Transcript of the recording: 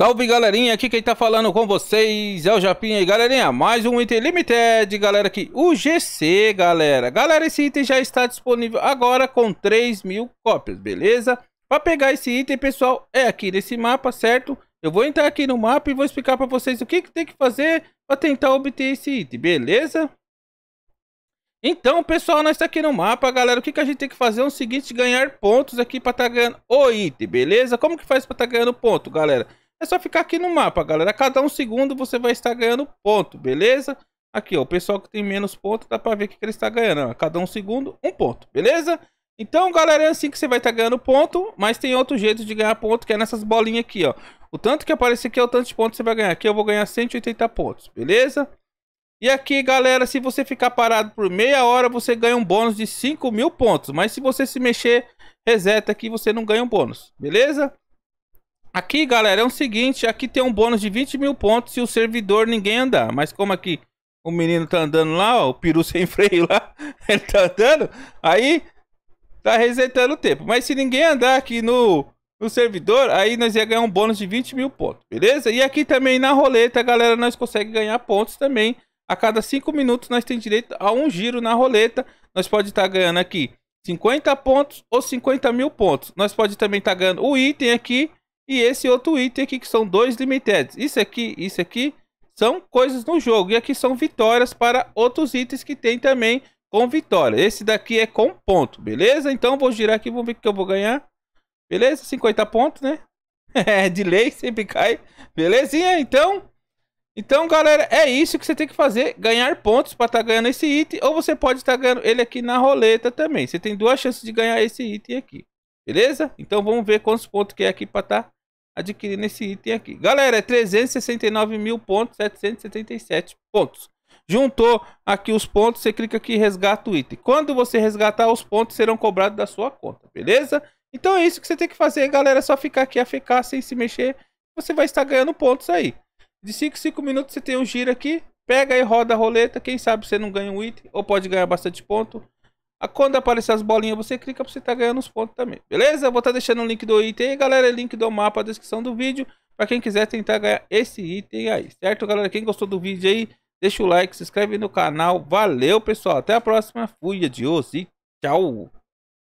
Salve galerinha, aqui quem tá falando com vocês é o Japinha e galerinha, mais um item limited, galera aqui, o GC, galera. Galera, esse item já está disponível agora com 3 mil cópias, beleza? Para pegar esse item, pessoal, é aqui nesse mapa, certo? Eu vou entrar aqui no mapa e vou explicar para vocês o que, que tem que fazer para tentar obter esse item, beleza? Então, pessoal, nós está aqui no mapa, galera. O que, que a gente tem que fazer é o seguinte, ganhar pontos aqui para estar tá ganhando o item, beleza? Como que faz para estar tá ganhando ponto, galera? É só ficar aqui no mapa, galera. A cada um segundo você vai estar ganhando ponto, beleza? Aqui, ó, o pessoal que tem menos ponto, dá pra ver o que, que ele está ganhando. A cada um segundo, um ponto, beleza? Então, galera, é assim que você vai estar ganhando ponto, mas tem outro jeito de ganhar ponto, que é nessas bolinhas aqui, ó. O tanto que aparecer aqui é o tanto de pontos que você vai ganhar. Aqui eu vou ganhar 180 pontos, beleza? E aqui, galera, se você ficar parado por meia hora, você ganha um bônus de 5 mil pontos. Mas se você se mexer, reseta aqui, você não ganha um bônus, beleza? Aqui, galera, é o seguinte, aqui tem um bônus de 20 mil pontos se o servidor ninguém andar. Mas como aqui o menino tá andando lá, ó, o peru sem freio lá, ele tá andando, aí tá resetando o tempo. Mas se ninguém andar aqui no, no servidor, aí nós ia ganhar um bônus de 20 mil pontos, beleza? E aqui também na roleta, galera, nós conseguimos ganhar pontos também. A cada 5 minutos nós tem direito a um giro na roleta. Nós pode estar tá ganhando aqui 50 pontos ou 50 mil pontos. Nós pode também estar tá ganhando o item aqui e esse outro item aqui, que são dois limited. Isso aqui, isso aqui são coisas no jogo. E aqui são vitórias para outros itens que tem também com vitória. Esse daqui é com ponto, beleza? Então vou girar aqui, vamos ver o que eu vou ganhar. Beleza? 50 pontos, né? de lei, sempre cai. Belezinha, então... Então, galera, é isso que você tem que fazer. Ganhar pontos para estar tá ganhando esse item. Ou você pode estar tá ganhando ele aqui na roleta também. Você tem duas chances de ganhar esse item aqui. Beleza? Então, vamos ver quantos pontos que é aqui para estar tá adquirindo esse item aqui. Galera, é 369.777 pontos. Juntou aqui os pontos, você clica aqui em resgata o item. Quando você resgatar, os pontos serão cobrados da sua conta, beleza? Então é isso que você tem que fazer, galera. É só ficar aqui a ficar sem se mexer. Você vai estar ganhando pontos aí. De 5 em 5 minutos você tem um giro aqui. Pega e roda a roleta. Quem sabe você não ganha um item ou pode ganhar bastante ponto. Ah, quando aparecer as bolinhas, você clica pra você estar tá ganhando os pontos também. Beleza? vou estar tá deixando o link do item aí, galera. É link do mapa na descrição do vídeo. Pra quem quiser tentar ganhar esse item aí. Certo, galera? Quem gostou do vídeo aí, deixa o like, se inscreve no canal. Valeu, pessoal. Até a próxima. Fui, adiós e tchau.